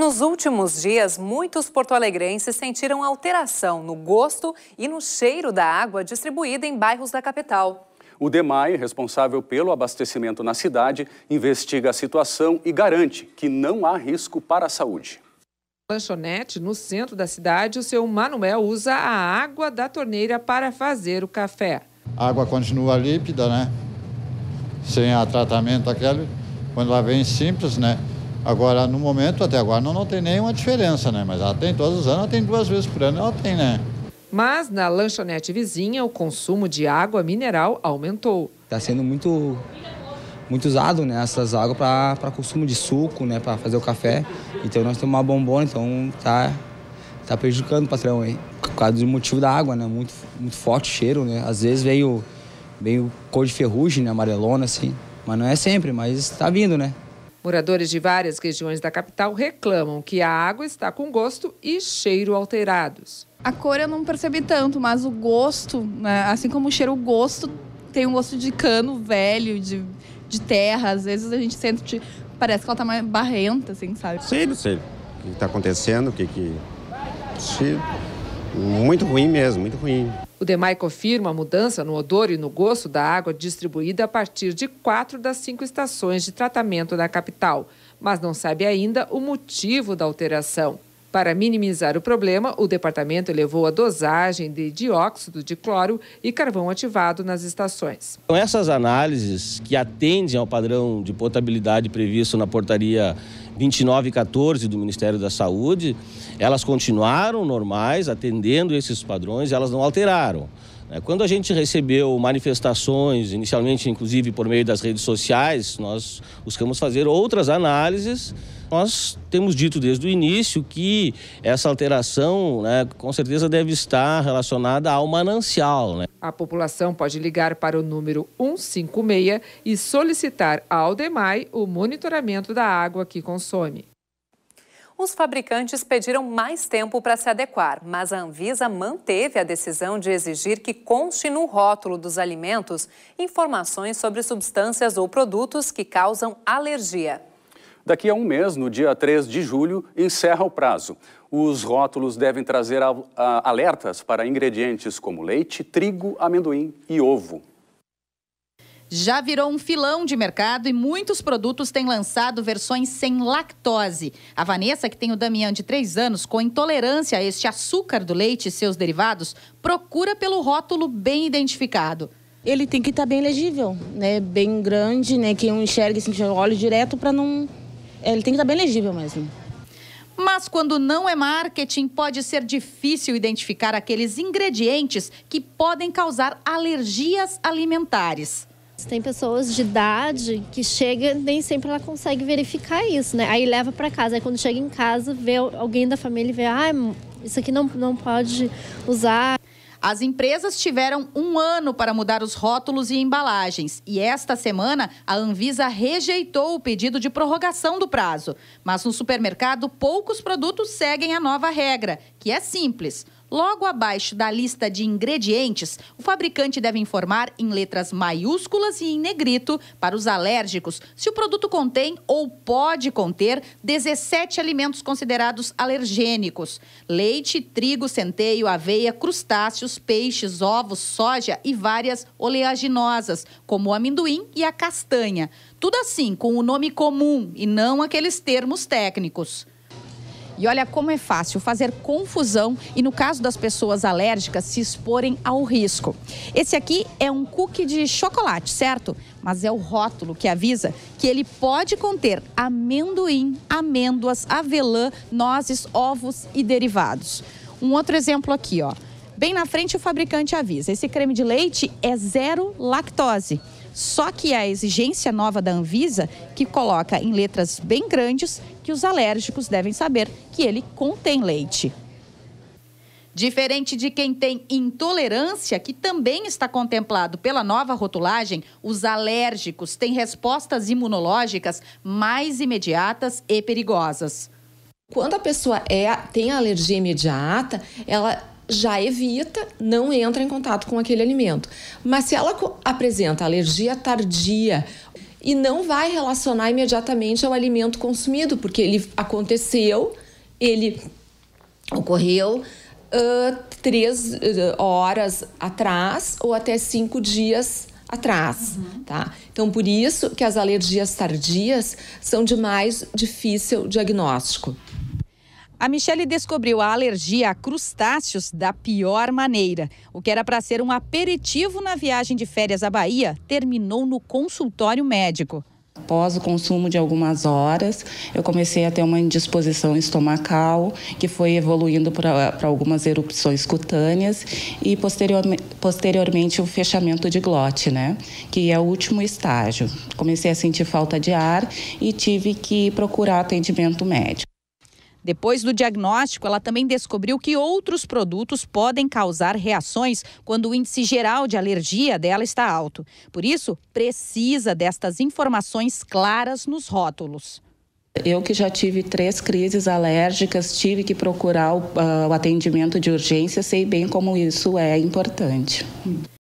Nos últimos dias, muitos porto-alegrenses sentiram alteração no gosto e no cheiro da água distribuída em bairros da capital. O DEMAI, responsável pelo abastecimento na cidade, investiga a situação e garante que não há risco para a saúde. Lanchonete, no centro da cidade, o seu Manuel usa a água da torneira para fazer o café. A água continua límpida, né? Sem a tratamento aquele, quando ela vem simples, né? Agora, no momento, até agora, não, não tem nenhuma diferença, né? Mas ela tem todos os anos, ela tem duas vezes por ano, ela tem, né? Mas na lanchonete vizinha, o consumo de água mineral aumentou. Está sendo muito, muito usado né, essas águas para consumo de suco, né, para fazer o café. Então nós temos uma bombona, então tá, tá prejudicando o patrão aí. Por causa do motivo da água, né? Muito, muito forte o cheiro, né? Às vezes veio, veio cor de ferrugem, né, amarelona, assim. Mas não é sempre, mas está vindo, né? Moradores de várias regiões da capital reclamam que a água está com gosto e cheiro alterados. A cor eu não percebi tanto, mas o gosto, né, assim como o cheiro, o gosto tem um gosto de cano velho, de, de terra. Às vezes a gente sente, parece que ela está mais barrenta, assim, sabe? Sei, não sei o que está acontecendo, o que que... Muito ruim mesmo, muito ruim. O DEMAI confirma a mudança no odor e no gosto da água distribuída a partir de quatro das cinco estações de tratamento da capital, mas não sabe ainda o motivo da alteração. Para minimizar o problema, o departamento elevou a dosagem de dióxido de cloro e carvão ativado nas estações. essas análises que atendem ao padrão de potabilidade previsto na portaria 2914 do Ministério da Saúde, elas continuaram normais, atendendo esses padrões, elas não alteraram. É, quando a gente recebeu manifestações, inicialmente inclusive por meio das redes sociais, nós buscamos fazer outras análises. Nós temos dito desde o início que essa alteração, né, com certeza, deve estar relacionada ao manancial. Né? A população pode ligar para o número 156 e solicitar ao DEMAI o monitoramento da água que consome. Os fabricantes pediram mais tempo para se adequar, mas a Anvisa manteve a decisão de exigir que conste no rótulo dos alimentos informações sobre substâncias ou produtos que causam alergia. Daqui a um mês, no dia 3 de julho, encerra o prazo. Os rótulos devem trazer ah, alertas para ingredientes como leite, trigo, amendoim e ovo já virou um filão de mercado e muitos produtos têm lançado versões sem lactose. A Vanessa, que tem o Damião de 3 anos, com intolerância a este açúcar do leite e seus derivados, procura pelo rótulo bem identificado. Ele tem que estar tá bem legível, né? Bem grande, né? Que eu enxergue, assim, que olho direto para não... É, ele tem que estar tá bem legível mesmo. Mas quando não é marketing, pode ser difícil identificar aqueles ingredientes que podem causar alergias alimentares. Tem pessoas de idade que chega nem sempre ela consegue verificar isso, né? Aí leva para casa, aí quando chega em casa vê alguém da família e vê, ah, isso aqui não, não pode usar. As empresas tiveram um ano para mudar os rótulos e embalagens. E esta semana, a Anvisa rejeitou o pedido de prorrogação do prazo. Mas no supermercado, poucos produtos seguem a nova regra, que é simples. Logo abaixo da lista de ingredientes, o fabricante deve informar em letras maiúsculas e em negrito para os alérgicos se o produto contém ou pode conter 17 alimentos considerados alergênicos: leite, trigo, centeio, aveia, crustáceos, peixes, ovos, soja e várias oleaginosas, como o amendoim e a castanha. Tudo assim, com o nome comum e não aqueles termos técnicos. E olha como é fácil fazer confusão e, no caso das pessoas alérgicas, se exporem ao risco. Esse aqui é um cookie de chocolate, certo? Mas é o rótulo que avisa que ele pode conter amendoim, amêndoas, avelã, nozes, ovos e derivados. Um outro exemplo aqui, ó. Bem na frente, o fabricante avisa: esse creme de leite é zero lactose. Só que é a exigência nova da Anvisa, que coloca em letras bem grandes que os alérgicos devem saber que ele contém leite. Diferente de quem tem intolerância, que também está contemplado pela nova rotulagem, os alérgicos têm respostas imunológicas mais imediatas e perigosas. Quando a pessoa é, tem alergia imediata, ela já evita, não entra em contato com aquele alimento. Mas se ela apresenta alergia tardia e não vai relacionar imediatamente ao alimento consumido, porque ele aconteceu, ele ocorreu uh, três ah, horas atrás ou até cinco dias atrás, uhum. tá? Então, por isso que as alergias tardias são de mais difícil diagnóstico. A Michelle descobriu a alergia a crustáceos da pior maneira. O que era para ser um aperitivo na viagem de férias à Bahia terminou no consultório médico. Após o consumo de algumas horas, eu comecei a ter uma indisposição estomacal, que foi evoluindo para algumas erupções cutâneas e posteriormente, posteriormente o fechamento de glote, né? Que é o último estágio. Comecei a sentir falta de ar e tive que procurar atendimento médico. Depois do diagnóstico, ela também descobriu que outros produtos podem causar reações quando o índice geral de alergia dela está alto. Por isso, precisa destas informações claras nos rótulos. Eu que já tive três crises alérgicas, tive que procurar o, uh, o atendimento de urgência, sei bem como isso é importante.